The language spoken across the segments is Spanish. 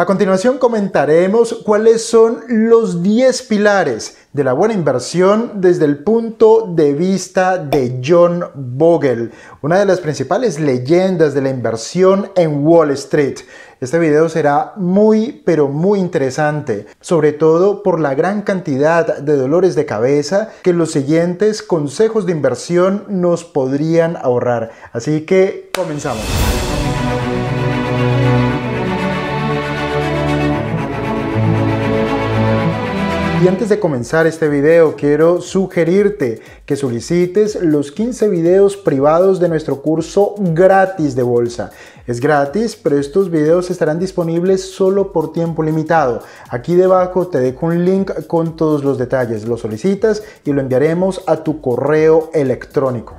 A continuación comentaremos cuáles son los 10 pilares de la buena inversión desde el punto de vista de John Bogle, una de las principales leyendas de la inversión en Wall Street. Este video será muy pero muy interesante, sobre todo por la gran cantidad de dolores de cabeza que los siguientes consejos de inversión nos podrían ahorrar. Así que comenzamos. Y antes de comenzar este video, quiero sugerirte que solicites los 15 videos privados de nuestro curso gratis de bolsa. Es gratis, pero estos videos estarán disponibles solo por tiempo limitado. Aquí debajo te dejo un link con todos los detalles. Lo solicitas y lo enviaremos a tu correo electrónico.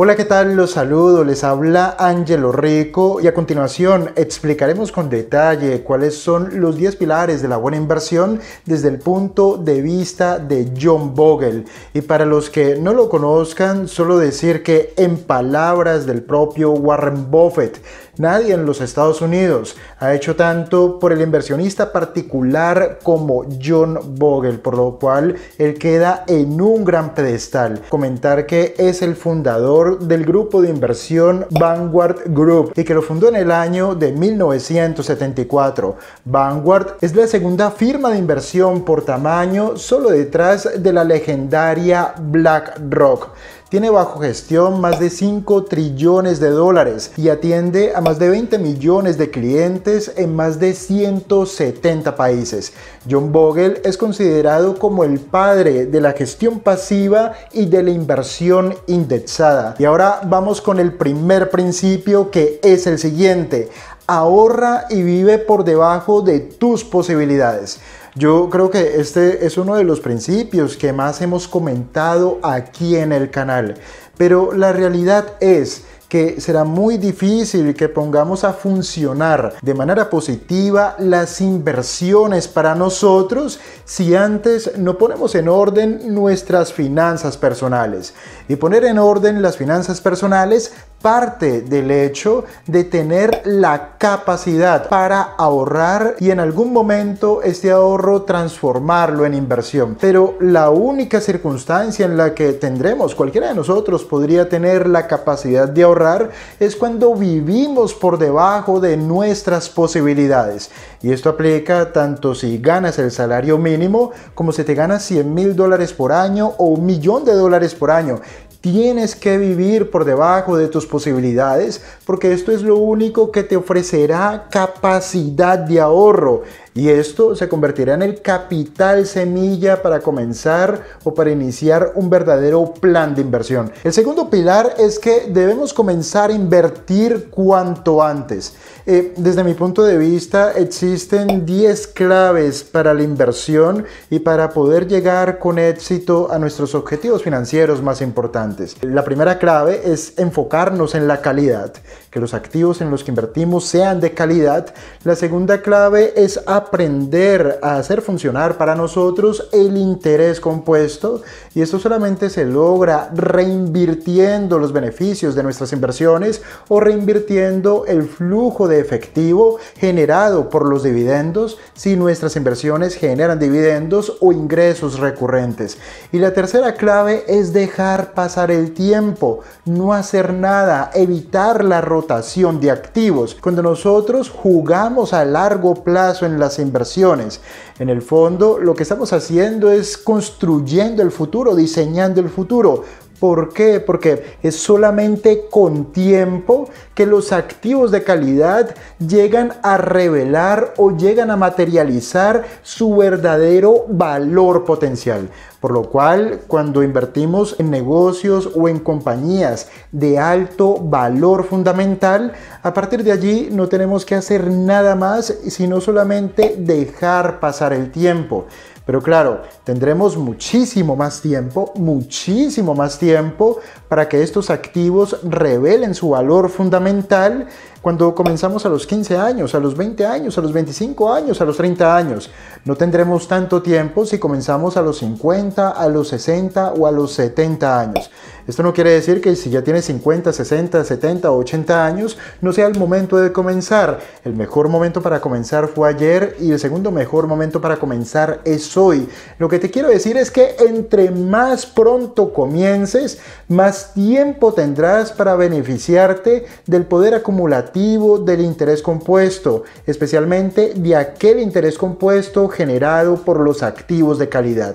Hola, ¿qué tal? Los saludo, les habla Angelo Rico y a continuación explicaremos con detalle cuáles son los 10 pilares de la buena inversión desde el punto de vista de John Bogle. Y para los que no lo conozcan, solo decir que en palabras del propio Warren Buffett, Nadie en los Estados Unidos ha hecho tanto por el inversionista particular como John Bogle, por lo cual él queda en un gran pedestal. Comentar que es el fundador del grupo de inversión Vanguard Group y que lo fundó en el año de 1974. Vanguard es la segunda firma de inversión por tamaño solo detrás de la legendaria BlackRock tiene bajo gestión más de 5 trillones de dólares y atiende a más de 20 millones de clientes en más de 170 países. John Bogle es considerado como el padre de la gestión pasiva y de la inversión indexada. Y ahora vamos con el primer principio que es el siguiente. Ahorra y vive por debajo de tus posibilidades. Yo creo que este es uno de los principios que más hemos comentado aquí en el canal, pero la realidad es que será muy difícil que pongamos a funcionar de manera positiva las inversiones para nosotros si antes no ponemos en orden nuestras finanzas personales. Y poner en orden las finanzas personales parte del hecho de tener la capacidad para ahorrar y en algún momento este ahorro transformarlo en inversión. Pero la única circunstancia en la que tendremos, cualquiera de nosotros podría tener la capacidad de ahorrar, es cuando vivimos por debajo de nuestras posibilidades. Y esto aplica tanto si ganas el salario mínimo como si te ganas 100 mil dólares por año o un millón de dólares por año. Tienes que vivir por debajo de tus posibilidades porque esto es lo único que te ofrecerá capacidad de ahorro. Y esto se convertirá en el capital semilla para comenzar o para iniciar un verdadero plan de inversión. El segundo pilar es que debemos comenzar a invertir cuanto antes. Eh, desde mi punto de vista existen 10 claves para la inversión y para poder llegar con éxito a nuestros objetivos financieros más importantes. La primera clave es enfocarnos en la calidad los activos en los que invertimos sean de calidad. La segunda clave es aprender a hacer funcionar para nosotros el interés compuesto y esto solamente se logra reinvirtiendo los beneficios de nuestras inversiones o reinvirtiendo el flujo de efectivo generado por los dividendos si nuestras inversiones generan dividendos o ingresos recurrentes. Y la tercera clave es dejar pasar el tiempo, no hacer nada, evitar la rotación de activos, cuando nosotros jugamos a largo plazo en las inversiones. En el fondo, lo que estamos haciendo es construyendo el futuro, diseñando el futuro, ¿Por qué? Porque es solamente con tiempo que los activos de calidad llegan a revelar o llegan a materializar su verdadero valor potencial. Por lo cual, cuando invertimos en negocios o en compañías de alto valor fundamental, a partir de allí no tenemos que hacer nada más, sino solamente dejar pasar el tiempo. Pero claro, tendremos muchísimo más tiempo, muchísimo más tiempo para que estos activos revelen su valor fundamental cuando comenzamos a los 15 años, a los 20 años, a los 25 años, a los 30 años. No tendremos tanto tiempo si comenzamos a los 50, a los 60 o a los 70 años. Esto no quiere decir que si ya tienes 50, 60, 70 o 80 años, no sea el momento de comenzar. El mejor momento para comenzar fue ayer y el segundo mejor momento para comenzar es hoy. Lo que te quiero decir es que entre más pronto comiences, más tiempo tendrás para beneficiarte del poder acumulativo del interés compuesto, especialmente de aquel interés compuesto generado por los activos de calidad.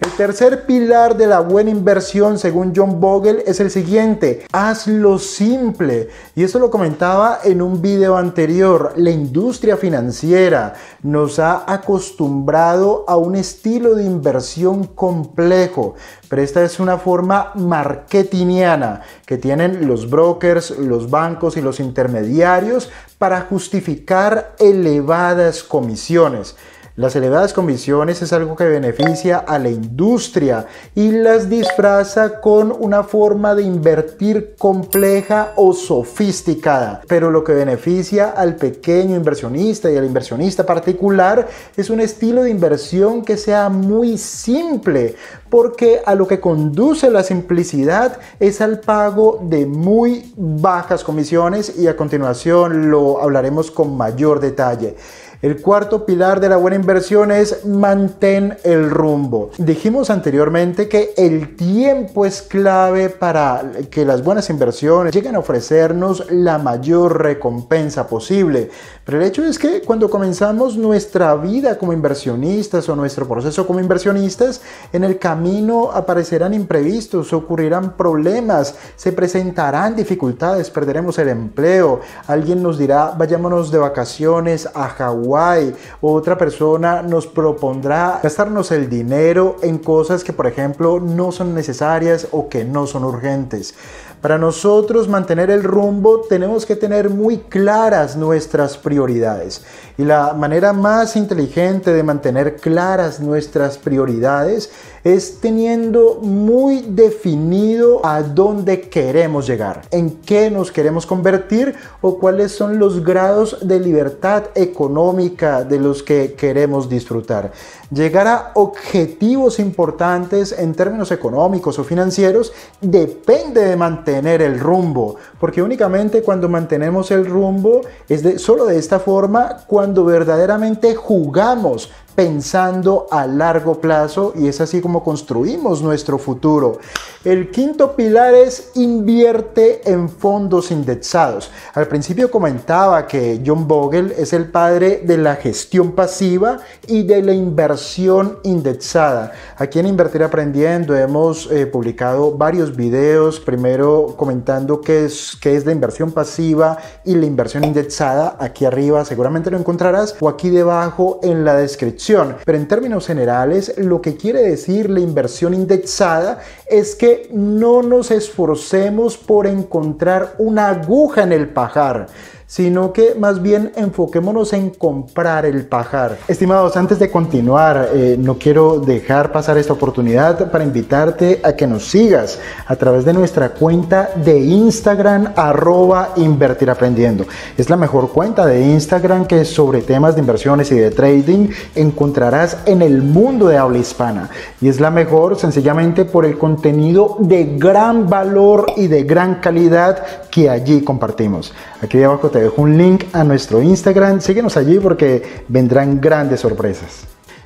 El tercer pilar de la buena inversión, según John bond es el siguiente, hazlo simple. Y eso lo comentaba en un video anterior, la industria financiera nos ha acostumbrado a un estilo de inversión complejo, pero esta es una forma marketingiana que tienen los brokers, los bancos y los intermediarios para justificar elevadas comisiones. Las elevadas comisiones es algo que beneficia a la industria y las disfraza con una forma de invertir compleja o sofisticada. Pero lo que beneficia al pequeño inversionista y al inversionista particular es un estilo de inversión que sea muy simple, porque a lo que conduce la simplicidad es al pago de muy bajas comisiones y a continuación lo hablaremos con mayor detalle. El cuarto pilar de la buena inversión es mantén el rumbo. Dijimos anteriormente que el tiempo es clave para que las buenas inversiones lleguen a ofrecernos la mayor recompensa posible. Pero el hecho es que cuando comenzamos nuestra vida como inversionistas o nuestro proceso como inversionistas, en el camino aparecerán imprevistos, ocurrirán problemas, se presentarán dificultades, perderemos el empleo, alguien nos dirá vayámonos de vacaciones a Hawái otra persona nos propondrá gastarnos el dinero en cosas que por ejemplo no son necesarias o que no son urgentes. Para nosotros mantener el rumbo tenemos que tener muy claras nuestras prioridades y la manera más inteligente de mantener claras nuestras prioridades es teniendo muy definido a dónde queremos llegar, en qué nos queremos convertir o cuáles son los grados de libertad económica de los que queremos disfrutar. Llegar a objetivos importantes en términos económicos o financieros depende de mantener el rumbo, porque únicamente cuando mantenemos el rumbo es de, solo de esta forma cuando verdaderamente jugamos pensando a largo plazo y es así como construimos nuestro futuro. El quinto pilar es invierte en fondos indexados. Al principio comentaba que John Bogle es el padre de la gestión pasiva y de la inversión indexada. Aquí en Invertir Aprendiendo hemos eh, publicado varios videos, primero comentando qué es, qué es la inversión pasiva y la inversión indexada. Aquí arriba seguramente lo encontrarás o aquí debajo en la descripción. Pero en términos generales, lo que quiere decir la inversión indexada es que no nos esforcemos por encontrar una aguja en el pajar sino que más bien enfoquémonos en comprar el pajar. Estimados, antes de continuar, eh, no quiero dejar pasar esta oportunidad para invitarte a que nos sigas a través de nuestra cuenta de Instagram, arroba invertir aprendiendo. Es la mejor cuenta de Instagram que sobre temas de inversiones y de trading encontrarás en el mundo de habla hispana. Y es la mejor sencillamente por el contenido de gran valor y de gran calidad que allí compartimos. Aquí abajo te dejo un link a nuestro Instagram. Síguenos allí porque vendrán grandes sorpresas.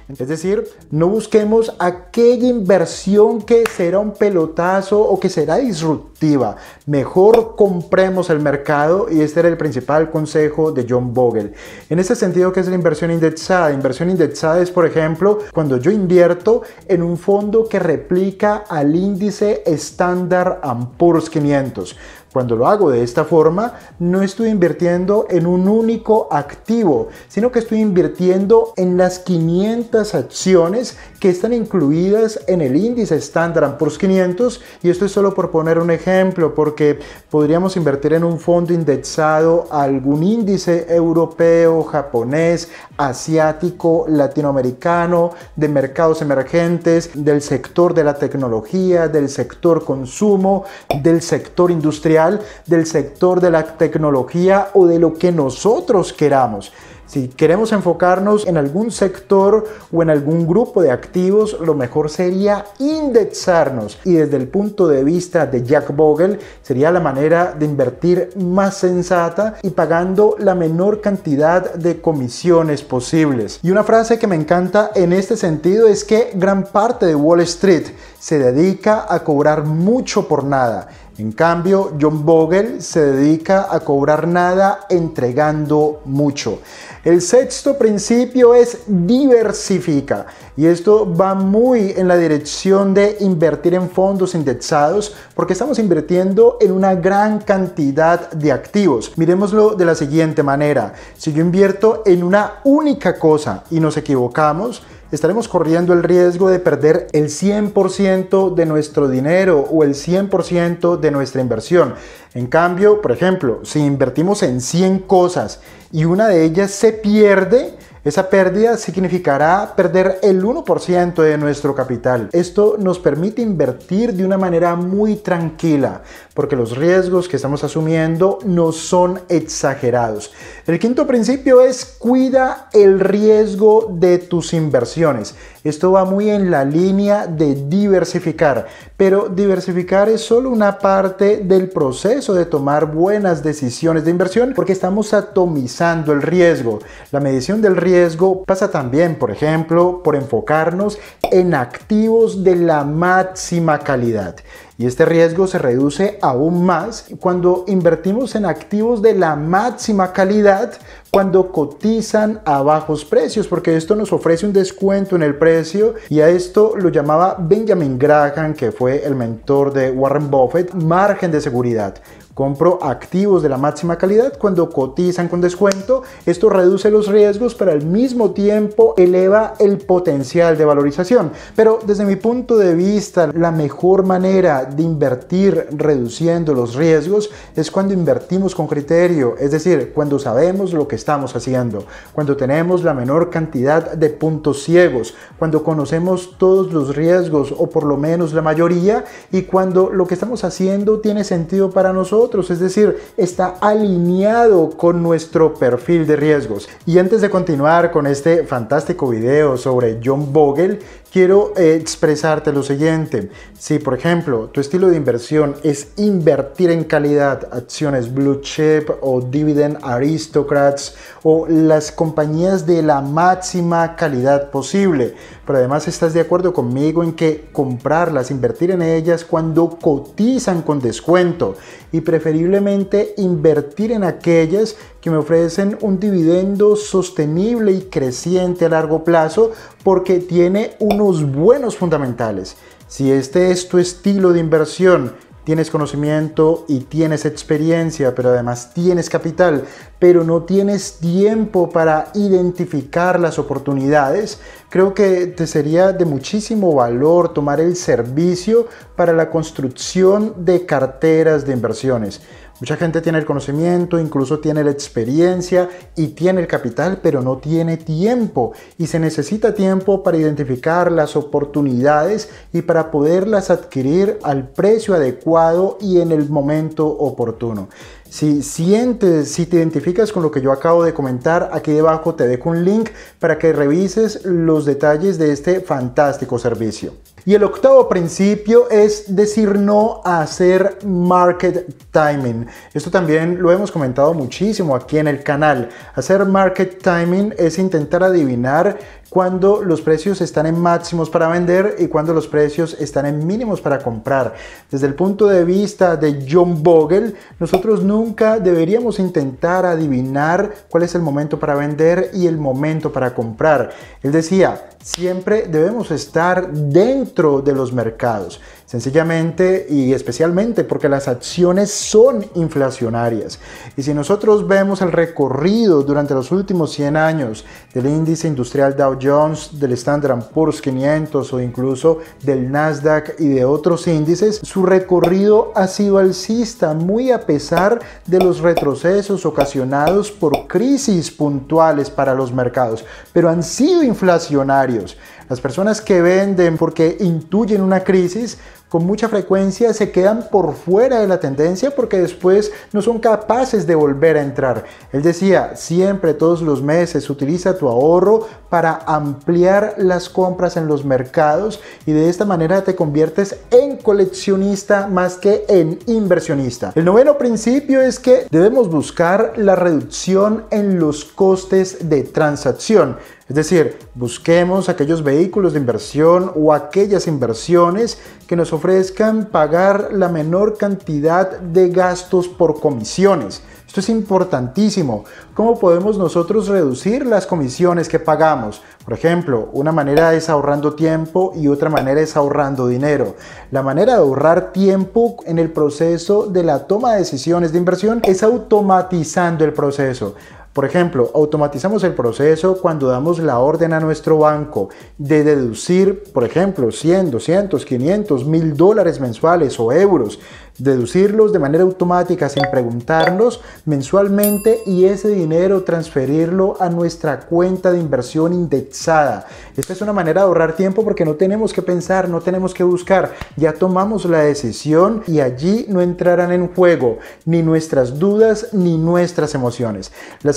Es decir, no busquemos aquella inversión que será un pelotazo o que será disruptiva. Mejor compremos el mercado y este era el principal consejo de John Bogle. En ese sentido, ¿qué es la inversión indexada? Inversión indexada es, por ejemplo, cuando yo invierto en un fondo que replica al índice estándar Poor's 500. Cuando lo hago de esta forma, no estoy invirtiendo en un único activo, sino que estoy invirtiendo en las 500 acciones que están incluidas en el índice Standard Poor's 500. Y esto es solo por poner un ejemplo, porque podríamos invertir en un fondo indexado a algún índice europeo, japonés, asiático, latinoamericano, de mercados emergentes, del sector de la tecnología, del sector consumo, del sector industrial del sector de la tecnología o de lo que nosotros queramos. Si queremos enfocarnos en algún sector o en algún grupo de activos, lo mejor sería indexarnos. Y desde el punto de vista de Jack Bogle, sería la manera de invertir más sensata y pagando la menor cantidad de comisiones posibles. Y una frase que me encanta en este sentido es que gran parte de Wall Street se dedica a cobrar mucho por nada en cambio, John Bogle se dedica a cobrar nada entregando mucho. El sexto principio es diversifica y esto va muy en la dirección de invertir en fondos indexados porque estamos invirtiendo en una gran cantidad de activos. Miremoslo de la siguiente manera. Si yo invierto en una única cosa y nos equivocamos, estaremos corriendo el riesgo de perder el 100% de nuestro dinero o el 100% de nuestra inversión. En cambio, por ejemplo, si invertimos en 100 cosas y una de ellas se pierde, esa pérdida significará perder el 1% de nuestro capital. Esto nos permite invertir de una manera muy tranquila, porque los riesgos que estamos asumiendo no son exagerados. El quinto principio es cuida el riesgo de tus inversiones. Esto va muy en la línea de diversificar, pero diversificar es solo una parte del proceso de tomar buenas decisiones de inversión porque estamos atomizando el riesgo. La medición del riesgo pasa también, por ejemplo, por enfocarnos en activos de la máxima calidad. Y este riesgo se reduce aún más cuando invertimos en activos de la máxima calidad cuando cotizan a bajos precios, porque esto nos ofrece un descuento en el precio y a esto lo llamaba Benjamin Graham, que fue el mentor de Warren Buffett, margen de seguridad. Compro activos de la máxima calidad cuando cotizan con descuento. Esto reduce los riesgos, pero al mismo tiempo eleva el potencial de valorización. Pero desde mi punto de vista, la mejor manera de invertir reduciendo los riesgos es cuando invertimos con criterio, es decir, cuando sabemos lo que estamos haciendo, cuando tenemos la menor cantidad de puntos ciegos, cuando conocemos todos los riesgos o por lo menos la mayoría y cuando lo que estamos haciendo tiene sentido para nosotros es decir, está alineado con nuestro perfil de riesgos. Y antes de continuar con este fantástico video sobre John Bogle, quiero expresarte lo siguiente. Si, por ejemplo, tu estilo de inversión es invertir en calidad, acciones blue chip o dividend aristocrats o las compañías de la máxima calidad posible, pero además estás de acuerdo conmigo en que comprarlas, invertir en ellas cuando cotizan con descuento y preferiblemente invertir en aquellas que me ofrecen un dividendo sostenible y creciente a largo plazo porque tiene unos buenos fundamentales. Si este es tu estilo de inversión, tienes conocimiento y tienes experiencia, pero además tienes capital, pero no tienes tiempo para identificar las oportunidades, creo que te sería de muchísimo valor tomar el servicio para la construcción de carteras de inversiones. Mucha gente tiene el conocimiento, incluso tiene la experiencia y tiene el capital, pero no tiene tiempo. Y se necesita tiempo para identificar las oportunidades y para poderlas adquirir al precio adecuado y en el momento oportuno. Si sientes, si te identificas con lo que yo acabo de comentar, aquí debajo te dejo un link para que revises los detalles de este fantástico servicio. Y el octavo principio es decir no a hacer market timing. Esto también lo hemos comentado muchísimo aquí en el canal. Hacer market timing es intentar adivinar cuándo los precios están en máximos para vender y cuándo los precios están en mínimos para comprar. Desde el punto de vista de John Bogle, nosotros nunca deberíamos intentar adivinar cuál es el momento para vender y el momento para comprar. Él decía, siempre debemos estar dentro de los mercados. Sencillamente y especialmente porque las acciones son inflacionarias. Y si nosotros vemos el recorrido durante los últimos 100 años del índice industrial Dow Jones, del Standard Poor's 500 o incluso del Nasdaq y de otros índices, su recorrido ha sido alcista muy a pesar de los retrocesos ocasionados por crisis puntuales para los mercados, pero han sido inflacionarios. Las personas que venden porque intuyen una crisis con mucha frecuencia se quedan por fuera de la tendencia porque después no son capaces de volver a entrar. Él decía, siempre todos los meses utiliza tu ahorro para ampliar las compras en los mercados y de esta manera te conviertes en coleccionista más que en inversionista. El noveno principio es que debemos buscar la reducción en los costes de transacción. Es decir, busquemos aquellos vehículos de inversión o aquellas inversiones que nos ofrezcan pagar la menor cantidad de gastos por comisiones. Esto es importantísimo. ¿Cómo podemos nosotros reducir las comisiones que pagamos? Por ejemplo, una manera es ahorrando tiempo y otra manera es ahorrando dinero. La manera de ahorrar tiempo en el proceso de la toma de decisiones de inversión es automatizando el proceso. Por ejemplo, automatizamos el proceso cuando damos la orden a nuestro banco de deducir, por ejemplo, 100, 200, 500, 1000 dólares mensuales o euros, deducirlos de manera automática sin preguntarlos mensualmente y ese dinero transferirlo a nuestra cuenta de inversión indexada. Esta es una manera de ahorrar tiempo porque no tenemos que pensar, no tenemos que buscar, ya tomamos la decisión y allí no entrarán en juego ni nuestras dudas ni nuestras emociones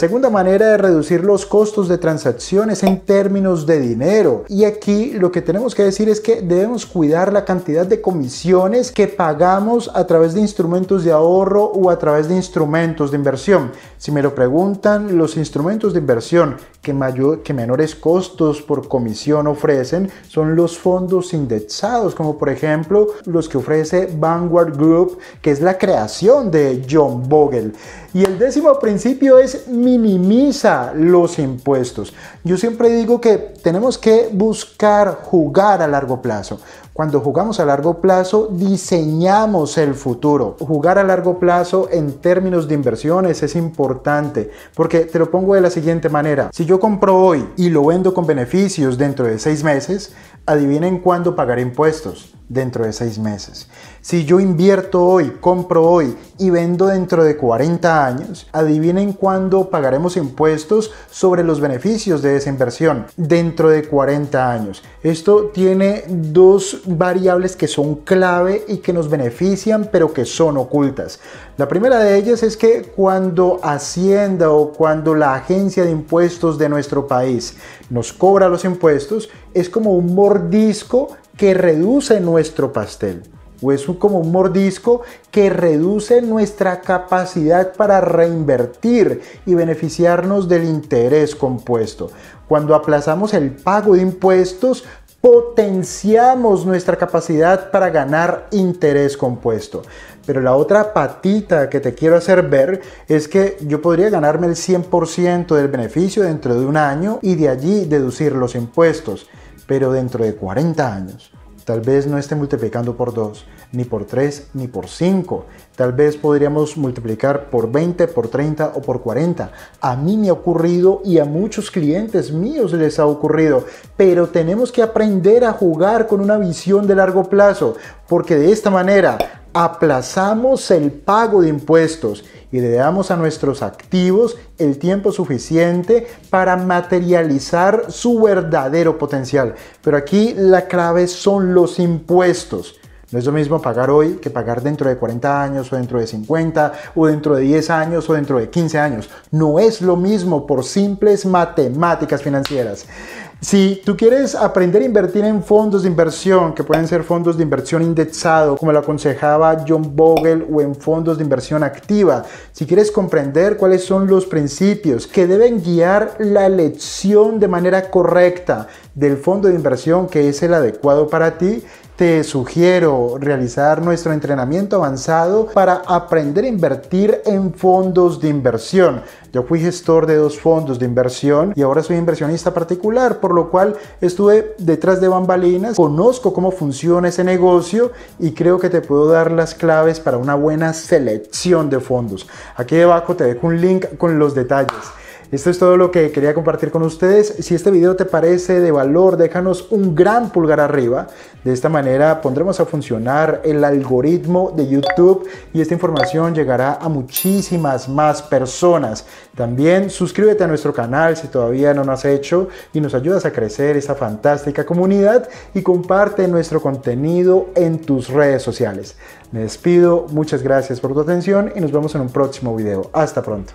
segunda manera de reducir los costos de transacciones en términos de dinero. Y aquí lo que tenemos que decir es que debemos cuidar la cantidad de comisiones que pagamos a través de instrumentos de ahorro o a través de instrumentos de inversión. Si me lo preguntan, los instrumentos de inversión que, mayor, que menores costos por comisión ofrecen son los fondos indexados, como por ejemplo los que ofrece Vanguard Group, que es la creación de John Bogle. Y el décimo principio es mi minimiza los impuestos. Yo siempre digo que tenemos que buscar jugar a largo plazo. Cuando jugamos a largo plazo, diseñamos el futuro. Jugar a largo plazo en términos de inversiones es importante, porque te lo pongo de la siguiente manera. Si yo compro hoy y lo vendo con beneficios dentro de seis meses, adivinen cuándo pagaré impuestos, dentro de seis meses. Si yo invierto hoy, compro hoy y vendo dentro de 40 años, adivinen cuándo pagaremos impuestos sobre los beneficios de esa inversión, dentro de 40 años. Esto tiene dos variables que son clave y que nos benefician pero que son ocultas. La primera de ellas es que cuando Hacienda o cuando la agencia de impuestos de nuestro país nos cobra los impuestos, es como un mordisco que reduce nuestro pastel o es como un mordisco que reduce nuestra capacidad para reinvertir y beneficiarnos del interés compuesto. Cuando aplazamos el pago de impuestos, potenciamos nuestra capacidad para ganar interés compuesto. Pero la otra patita que te quiero hacer ver es que yo podría ganarme el 100% del beneficio dentro de un año y de allí deducir los impuestos pero dentro de 40 años tal vez no esté multiplicando por 2, ni por 3, ni por 5. Tal vez podríamos multiplicar por 20, por 30 o por 40. A mí me ha ocurrido y a muchos clientes míos les ha ocurrido, pero tenemos que aprender a jugar con una visión de largo plazo, porque de esta manera aplazamos el pago de impuestos y le damos a nuestros activos el tiempo suficiente para materializar su verdadero potencial. Pero aquí la clave son los impuestos. No es lo mismo pagar hoy que pagar dentro de 40 años o dentro de 50 o dentro de 10 años o dentro de 15 años. No es lo mismo por simples matemáticas financieras. Si tú quieres aprender a invertir en fondos de inversión, que pueden ser fondos de inversión indexado, como lo aconsejaba John Bogle, o en fondos de inversión activa, si quieres comprender cuáles son los principios que deben guiar la elección de manera correcta del fondo de inversión que es el adecuado para ti, te sugiero realizar nuestro entrenamiento avanzado para aprender a invertir en fondos de inversión. Yo fui gestor de dos fondos de inversión y ahora soy inversionista particular, por lo cual estuve detrás de bambalinas, conozco cómo funciona ese negocio y creo que te puedo dar las claves para una buena selección de fondos. Aquí debajo te dejo un link con los detalles. Esto es todo lo que quería compartir con ustedes. Si este video te parece de valor, déjanos un gran pulgar arriba. De esta manera pondremos a funcionar el algoritmo de YouTube y esta información llegará a muchísimas más personas. También suscríbete a nuestro canal si todavía no lo has hecho y nos ayudas a crecer esta fantástica comunidad y comparte nuestro contenido en tus redes sociales. Me despido, muchas gracias por tu atención y nos vemos en un próximo video. Hasta pronto.